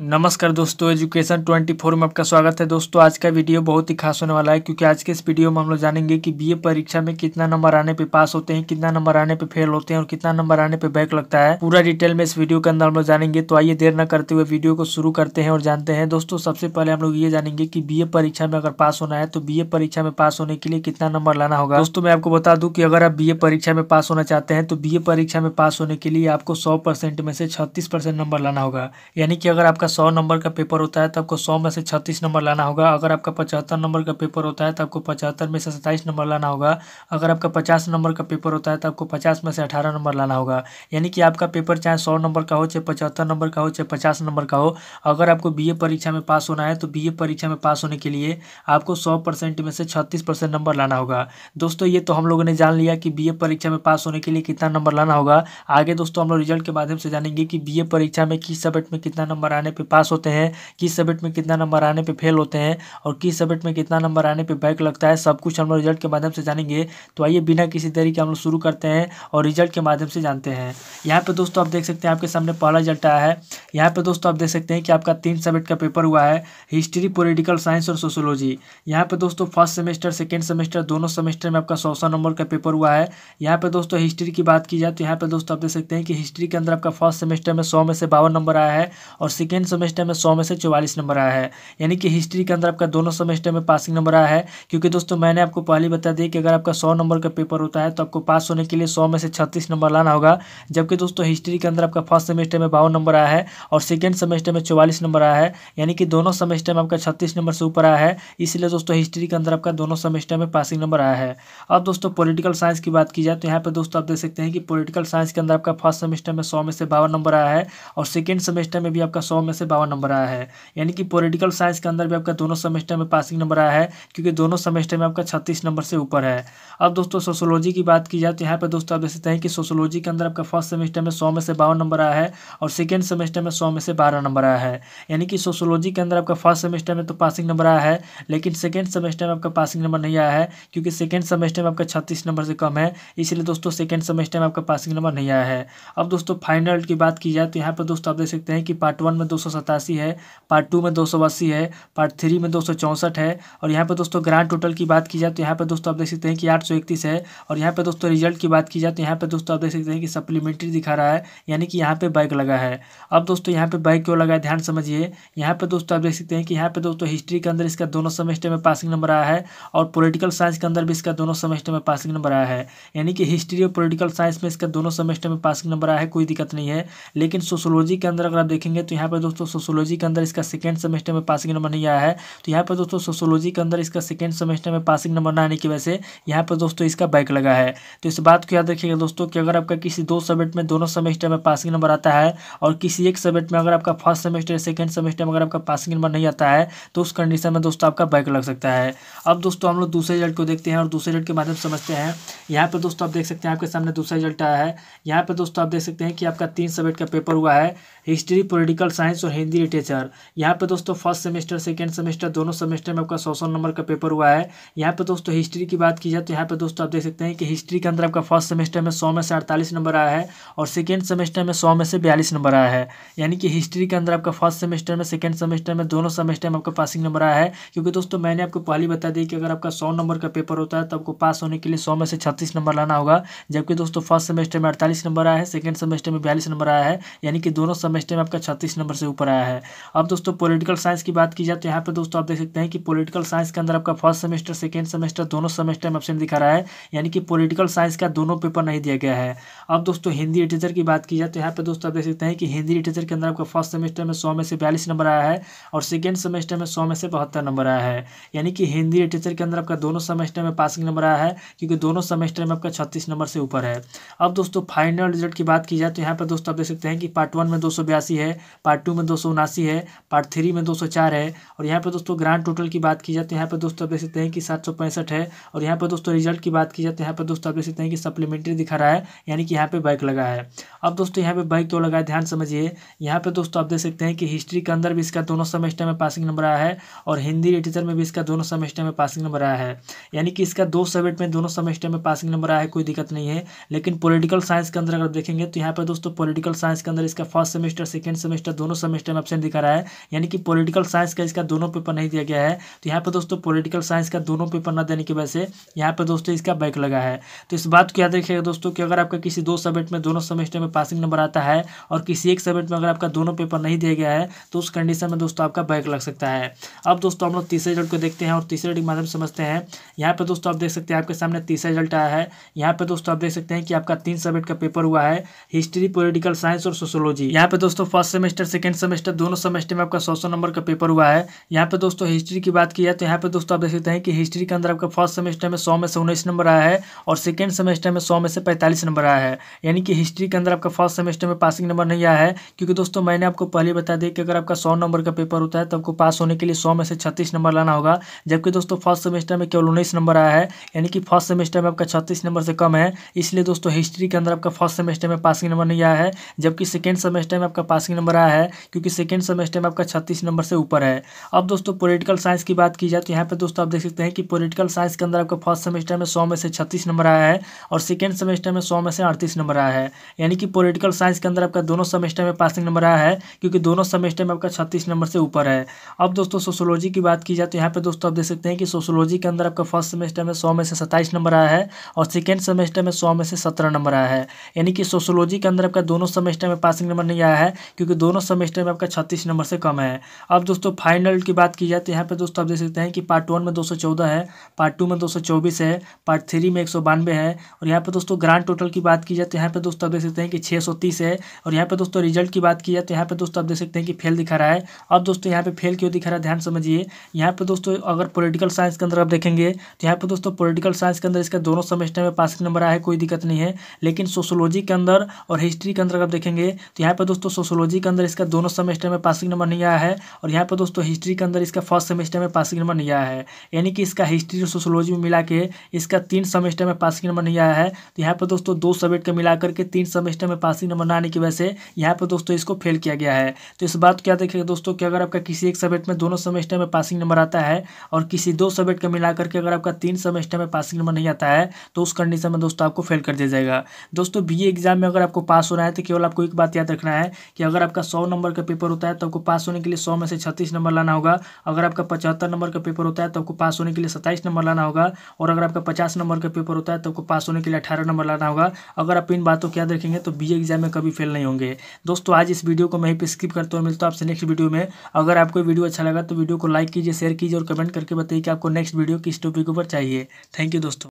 नमस्कार दोस्तों एजुकेशन 24 में आपका स्वागत है दोस्तों आज का वीडियो बहुत ही खास होने वाला है क्योंकि आज के इस वीडियो में हम लोग जानेंगे कि बीए परीक्षा में कितना नंबर आने पे पास होते हैं कितना नंबर आने पे फेल होते हैं और कितना नंबर आने पे बैक लगता है पूरा डिटेल में इस वीडियो के अंदर हम लोग जानेंगे तो आइए देर न करते हुए वीडियो को शुरू करते हैं और जानते हैं दोस्तों सबसे पहले हम लोग ये जानेंगे की बी परीक्षा में अगर पास होना है तो बी परीक्षा में पास होने के लिए कितना नंबर लाना होगा दोस्तों मैं आपको बता दू की अगर आप बी परीक्षा में पास होना चाहते हैं तो बी परीक्षा में पास होने के लिए आपको सौ में से छत्तीस नंबर लाना होगा यानी कि अगर आपका सौ नंबर का पेपर होता है तो आपको सौ में से छत्तीस नंबर लाना होगा अगर आपका पचहत्तर नंबर का पेपर होता है तो आपको पचहत्तर में से सत्ताईस नंबर लाना होगा अगर आपका पचास नंबर का पेपर होता है तो आपको पचास में से अठारह नंबर लाना होगा यानी कि आपका पेपर चाहे सौ नंबर का हो चाहे पचहत्तर नंबर का हो चाहे पचास नंबर का हो अगर आपको बी परीक्षा में पास होना है तो बी परीक्षा में पास होने के लिए आपको सौ में से छत्तीस नंबर लाना होगा दोस्तों ये तो हम लोगों ने जान लिया कि बी परीक्षा में पास होने के लिए कितना नंबर लाना होगा आगे दोस्तों हम लोग रिजल्ट के माध्यम से जानेंगे कि बी परीक्षा में किस सब्जेक्ट में कितना नंबर आने पे पास होते हैं किस सब्जेक्ट में कितना नंबर आने पे फेल होते हैं और किस सब्जेक्ट में कितना नंबर आने पे बैक लगता है सब कुछ हम लोग रिजल्ट के माध्यम से जानेंगे तो आइए बिना किसी तरीके हम लोग शुरू करते हैं और रिजल्ट के माध्यम से जानते हैं यहाँ पर दोस्तों आप देख सकते हैं आपके सामने पहला रिजल्ट आया है यहाँ पर दोस्तों आप देख सकते हैं कि आपका तीन सब्जेक्ट का पेपर हुआ है हिस्ट्री पोलिटिकल साइंस और सोशोलॉजी यहाँ पर दोस्तों फर्स्ट सेमेस्टर सेकेंड सेमेस्टर दोनों सेमेस्टर में आपका सौ सौ नंबर का पेपर हुआ है यहाँ पर दोस्तों हिस्ट्री की बात की जाए तो यहाँ पर दोस्तों आप देख सकते हैं कि हिस्ट्री के अंदर आपका फर्स्ट सेमेस्टर में सौ में से बावन नंबर आया है और सेकेंड सेकेंड सेमेस्टर में सौ में से चौवालीस नंबर आया है यानी कि हिस्ट्री के अंदर आपका दोनों सेमेस्टर में पासिंग नंबर आया है क्योंकि दोस्तों मैंने आपको पहले बता दी कि अगर आपका सौ नंबर का पेपर होता है तो आपको पास होने के लिए सौ में से छत्तीस नंबर लाना होगा जबकि दोस्तों हिस्ट्री के अंदर आपका फर्स्ट सेमेस्टर में बावन नंबर आया है और सेकेंड सेमेस्टर में चौवालीस नंबर आया है यानी कि दोनों सेमेस्टर में आपका छत्तीस नंबर से ऊपर आया है इसलिए दोस्तों हिस्ट्री के अंदर आपका दोनों सेमेस्टर में पासिंग नंबर आया है अब दोस्तों पोलिटिकल साइंस की बात की जाए तो यहाँ पर दोस्तों आप देख सकते हैं कि पोलिटिकल साइंस के अंदर आपका फर्स्ट सेमेस्टर में सौ में से बावन नंबर आया है और सेकेंड सेमेस्टर में भी आपका सौ में से बावन नंबर आया है यानी कि पॉलिटिकल साइंस के अंदर भी आपका दोनों सेमेस्टर में पासिंग नंबर आया है क्योंकि दोनों सेमेस्टर में आपका छत्तीस नंबर से ऊपर है अब दोस्तों सोशोलॉजी की बात की जाए तो यहाँ पर दोस्तों आप देख सकते हैं कि सोशोलॉजी के अंदर आपका फर्स्ट सेमेस्टर में सौ में से बावन नंबर आया है और सेकेंड सेमेस्टर में सौ में से बारह नंबर आया है यानी कि सोशोलॉजी के अंदर आपका फर्स्ट सेमेस्टर में तो पासिंग नंबर आया है लेकिन सेकेंड सेमेस्टर में आपका पासिंग नंबर नहीं आया है क्योंकि सेकेंड सेमेस्टर में आपका छत्तीस नंबर से कम है इसलिए दोस्तों सेकेंड सेमेस्टर में आपका पासिंग नंबर नहीं आया है अब दोस्तों फाइनल की बात की जाए तो यहाँ पर दोस्तों आप देख सकते हैं कि पार्ट वन में सौ सतासी है पार्ट टू में दो सौ अस्सी है पार्ट थ्री में दो सौ चौंसठ है और यहाँ पर दोस्तों ग्रांड टोटल की बात की जाए तो यहाँ पर दोस्तों आप देख सकते हैं कि आठ सौ इकतीस है और यहाँ पर दोस्तों रिजल्ट की बात की जाए तो यहाँ पर दोस्तों आप देख सकते हैं कि सप्लीमेंट्री दिखा रहा है यानी कि यहाँ पर बाइक लगा है अब दोस्तों यहाँ पर बाइक क्यों लगा है ध्यान समझिए यहाँ पर दोस्तों आप देख सकते हैं कि यहाँ पर दोस्तों हिस्ट्री के अंदर इसका दोनों सेमेस्टर में पासिंग नंबर आया है और पोलिटिकल साइंस के अंदर भी इसका दोनों सेमेस्टर में पासिंग नंबर आया है यानी कि हिस्ट्री और पोलिटिकल साइंस में इसका दोनों सेमेस्टर में पासिंग नंबर आया है कोई दिक्कत नहीं है लेकिन सोशोलॉजी के अंदर अगर आप देखेंगे तो यहाँ पर दोस्तों सोशोलॉजी के अंदर इसका सेकेंड सेमेस्टर में पासिंग नंबर नहीं आया है तो यहाँ पर दोस्तों सोशोलॉजी के अंदर इसका सेकेंड सेमेस्टर में पासिंग नंबर ना आने की वजह से यहाँ पर दोस्तों इसका बैक लगा है तो इस बात को याद रखिएगा दोस्तों कि अगर आपका किसी दो सब्जेक्ट में दोनों सेमेस्टर में पासिंग नंबर आता है और किसी एक सब्जेक्ट में अगर आपका फर्स्ट सेमेस्टर या सेकेंड सेमेस्टर में अगर आपका पासिंग नंबर नहीं आता है तो उस कंडीशन में दोस्तों आपका बैक लग सकता है अब दोस्तों हम लोग दूसरे रिजल्ट को देखते हैं और दूसरे रिजल्ट के माध्यम से समझते हैं यहाँ पर दोस्तों आप देख सकते हैं आपके सामने दूसरा रिजल्ट आया है यहाँ पर दोस्तों आप देख सकते हैं कि आपका तीन सब्जेक्ट का पेपर हुआ है हिस्ट्री पोलिटिकल साइंस साइंस और हिंदी लिटरेचर यहाँ पे दोस्तों फर्स्ट सेमेस्टर सेकेंड सेमेस्टर दोनों सेमेस्टर में आपका सौ सौ नंबर का पेपर हुआ है यहाँ पे दोस्तों हिस्ट्री की बात की जाए तो यहाँ पे दोस्तों आप देख सकते हैं कि हिस्ट्री के अंदर आपका फर्स्ट सेमेस्टर में सौ में से अड़तालीस नंबर आया है और सेकेंड सेमेस्टर में सौ में से बयालीस नंबर आया है यानी कि हिस्ट्री के अंदर आपका फर्स्ट सेमेस्टर में सेकेंड सेमेस्टर में दोनों सेमेस्टर में आपका पासिंग नंबर आया है क्योंकि दोस्तों मैंने आपको पहले बता दी कि अगर आपका सौ नंबर का पेपर होता है तो आपको पास होने के लिए सौ में से छत्तीस नंबर लाना होगा जबकि दोस्तों फर्स्ट सेमेस्टर में अड़तालीस नंबर आया है सेकेंड सेमेस्टर में बयालीस नंबर आया है यानी कि दोनों सेमेस्टर में आपका छत्तीस नंबर से ऊपर आया है अब दोस्तों पॉलिटिकल साइंस की बात की जाए तो यहाँ पर दोस्तों आप देख सकते हैं कि पॉलिटिकल साइंस के अंदर आपका फर्स्ट सेमेस्टर सेकेंड सेमेस्टर दोनों सेमेस्टर में ऑप्शन दिखा रहा है यानी कि पोलिटिकल साइंस का दोनों पेपर नहीं दिया गया है अब दोस्तों हिंदी लिटरेचर की बात की जाए तो यहाँ पर दोस्तों आप देख सकते हैं कि हिंदी लिटरेचर के अंदर आपका फर्स्ट सेमेस्टर में सौ में से बयालीस नंबर आया है और सेकेंड सेमेस्टर में सौ में से बहत्तर नंबर आया है यानी कि हिंदी लिटरेचर के अंदर आपका दोनों सेमेस्टर में पासिंग नंबर आया है क्योंकि दोनों सेमेस्टर में आपका छत्तीस नंबर से ऊपर है अब दोस्तों फाइनल रिजल्ट की बात की जाए तो यहाँ पर दोस्तों आप देख सकते हैं कि पार्ट वन में दो है पार्ट टू में दो है पार्ट थ्री में दो है और यहाँ पर दोस्तों ग्रांड टोटल की बात की जाए तो यहाँ पर दोस्तों आप देख सकते हैं कि सात है और यहाँ पर दोस्तों रिजल्ट की बात की जाए तो यहाँ पर दोस्तों आप देख सकते हैं कि सप्लीमेंट्री दिखा रहा है यानी कि यहाँ पर बाइक लगा है अब दोस्तों यहाँ पर बाइक तो लगा ध्यान समझिए यहाँ पर दोस्तों आप देख सकते हैं कि हिस्ट्री के अंदर भी इसका दोनों सेमेस्टर में पासिंग नंबर आया है और हिंदी लिटरेचर में भी इसका दोनों सेमेस्टर में पासिंग नंबर आया है यानी कि इसका दो सब्जेक्ट में दोनों सेमेस्टर में पासिंग नंबर आया है कोई दिक्कत नहीं है लेकिन पॉलिटिकल साइंस के अंदर अगर देखेंगे तो यहाँ पर दोस्तों पॉलिटिकल साइंस के अंदर इसका फर्स्ट सेमेस्टर सेकेंड सेमेस्टर दोनों दोस्तों में ऑप्शन दिखा रहा है यानी कि पॉलिटिकल साइंस का इसका दोनों पेपर नहीं दिया गया है तो यहाँ पर दोस्तों पॉलिटिकल साइंस का दोनों पेपर ना देने की वजह से यहाँ पर दोस्तों इसका बैक लगा है तो इस बात को याद रखिएगा दोस्तों कि अगर आपका किसी दो सब्जेक्ट में दोनों सेमेस्टर में पासिंग नंबर आता है और किसी एक सब्जेक्ट में अगर आपका दोनों पेपर नहीं दिया गया है तो उस कंडीशन में दोस्तों आपका बैक लग सकता है अब दोस्तों हम लोग तीसरे रिजल्ट को देखते हैं और तीसरे रिजल्ट के माध्यम समझते हैं यहाँ पर दोस्तों आप देख सकते हैं आपके सामने तीसरा रिजल्ट आया है यहाँ पर दोस्तों आप देख सकते हैं कि आपका तीन सब्जेक्ट का पेपर हुआ है हिस्ट्री पोलिटिकल साइंस और सोशोलॉजी यहाँ पे दोस्तों first semester second second semester दोनों सेमेस्टर में आपका सौ सौ नंबर का पेपर हुआ है यहाँ पे दोस्तों हिस्ट्री की बात की जाए तो यहाँ पे दोस्तों आप देख सकते हैं कि हिस्ट्री के अंदर आपका फर्स्ट सेमेस्टर में सौ में से उन्नीस नंबर आया है और सेकेंड सेमेस्टर में सौ में से पैंतालीस नंबर आया है यानी कि हिस्ट्री के अंदर आपका फर्स्ट सेमेस्टर में पासिंग नंबर नहीं आया है क्योंकि दोस्तों मैंने आपको पहले बता दिया कि अगर आपका सौ नंबर का पेपर होता है तो आपको पास होने के लिए सौ में से छत्तीस नंबर लाना होगा जबकि दोस्तों फर्स्ट सेमेस्टर में केवल उन्नीस नंबर आया है यानी कि फर्स्ट सेमेस्टर में आपका छत्तीस नंबर से कम है इसलिए दोस्तों हिस्ट्री के अंदर आपका फर्स्ट सेमेस्टर में पासिंग नंबर नहीं आया है जबकि सेकेंड सेमेस्टर में आपका पासिंग नंबर आया है क्योंकि सेकेंड सेमेस्टर में आपका छत्तीस नंबर से ऊपर है अब दोस्तों पोलिटिकल साइंस की बात की जाए तो यहाँ पर दोस्तों आप देख सकते हैं कि पोलिटिकल साइंस के अंदर आपका फर्स्ट सेमेस्टर में सौ में से छत्तीस नंबर आया है और सेकेंड सेमेस्टर में सौ में से अड़तीस नंबर आया है यानी कि पोलिटिकल साइंस के अंदर आपका दोनों सेमेस्टर में पासिंग नंबर आया है क्योंकि दोनों सेमेस्टर में आपका छत्तीस नंबर से ऊपर है अब दोस्तों सोशोलॉजी की बात की जाए तो यहाँ पर दोस्तों आप देख सकते हैं कि सोशोलॉजी के अंदर आपका फर्स्ट सेमेस्टर में सौ में से सत्ताईस नंबर आया है और सेकेंड सेमेस्टर में सौ में से सत्रह नंबर आया है यानी कि सोशोलॉजी के अंदर आपका दोनों सेमेस्टर में पासिंग नंबर नहीं आया है क्योंकि दोनों सेमेस्टर क्वेश्चन में आपका छत्तीस नंबर से कम है अब दोस्तों फाइनल की बात की जाए तो यहाँ पे दोस्तों आप देख सकते हैं कि पार्ट वन में दो सौ चौदह है पार्ट टू में दो सौ चौबीस है पार्ट थ्री में एक सौ बानवे है और यहाँ पे दोस्तों ग्रांड टोटल की बात की जाए तो यहाँ पे दोस्तों आप देख सकते हैं कि छः सौ तीस है और यहाँ पे दोस्तों रिजल्ट की बात की जाए तो यहाँ पे दोस्तों आप देख सकते हैं कि फेल दिखा रहा है अब दोस्तों यहाँ पे फेल क्यों दिखा रहा है ध्यान समझिए यहाँ पे दोस्तों अगर पोलिटिकल साइंस के अंदर आप देखेंगे तो यहाँ पे दोस्तों पोलिटिकल साइंस के अंदर इसका दोनों सेमेस्टर में पास नंबर आया है कोई दिक्कत नहीं है लेकिन सोशोलॉजी के अंदर और हिस्ट्री के अंदर आप देखेंगे तो यहाँ पे दोस्तों सोशोलॉजी के अंदर इसका दोनों सेमेस्टर में पासिंग नंबर नहीं आया है और यहाँ पर दोस्तों हिस्ट्री के अंदर इसका फर्स्ट सेमेस्टर में पासिंग नंबर नहीं आया है यानी कि इसका हिस्ट्री और सोशोलॉजी में मिला के इसका तीन सेमेस्टर में पासिंग नंबर नहीं आया है तो यहाँ पर दोस्तों दो सब्जेक्ट का मिला करके तीन सेमेस्टर में पासिंग नंबर ना आने की वजह से यहाँ पर दोस्तों इसको फेल किया गया है तो इस बात क्या देखिएगा दोस्तों कि अगर आपका किसी एक सब्जेक्ट में दोनों सेमेस्टर में पासिंग नंबर आता है और किसी दो सब्जेक्ट का मिला करके अगर आपका तीन सेमेस्टर में पासिंग नंबर नहीं आता है तो उस कंडीशन में दोस्तों आपको फेल कर दिया जाएगा दोस्तों बी एग्जाम में अगर आपको पास होना है तो केवल आपको एक बात याद रखना है कि अगर आपका सौ नंबर नंबर का पेपर होता है तो आपको पास होने के लिए सौ में से छत्तीस नंबर लाना होगा अगर आपका पचहत्तर नंबर का पेपर होता है तो आपको पास होने के लिए सत्ताईस नंबर लाना होगा और अगर आपका पचास नंबर का पेपर होता है तो आपको पास होने के लिए अठारह नंबर लाना होगा अगर आप इन बातों को याद रखेंगे तो बी एग्जाम में कभी फेल नहीं होंगे दोस्तों आज इस वीडियो को मैं ही स्किप करता हूँ मिलता हूँ आपसे नेक्स्ट वीडियो में अगर आपको वीडियो अच्छा लगा तो वीडियो को लाइक कीजिए शेयर कीजिए और कमेंट करके बताइए कि आपको नेक्स्ट वीडियो किस टॉपिक ऊपर चाहिए थैंक यू दोस्तों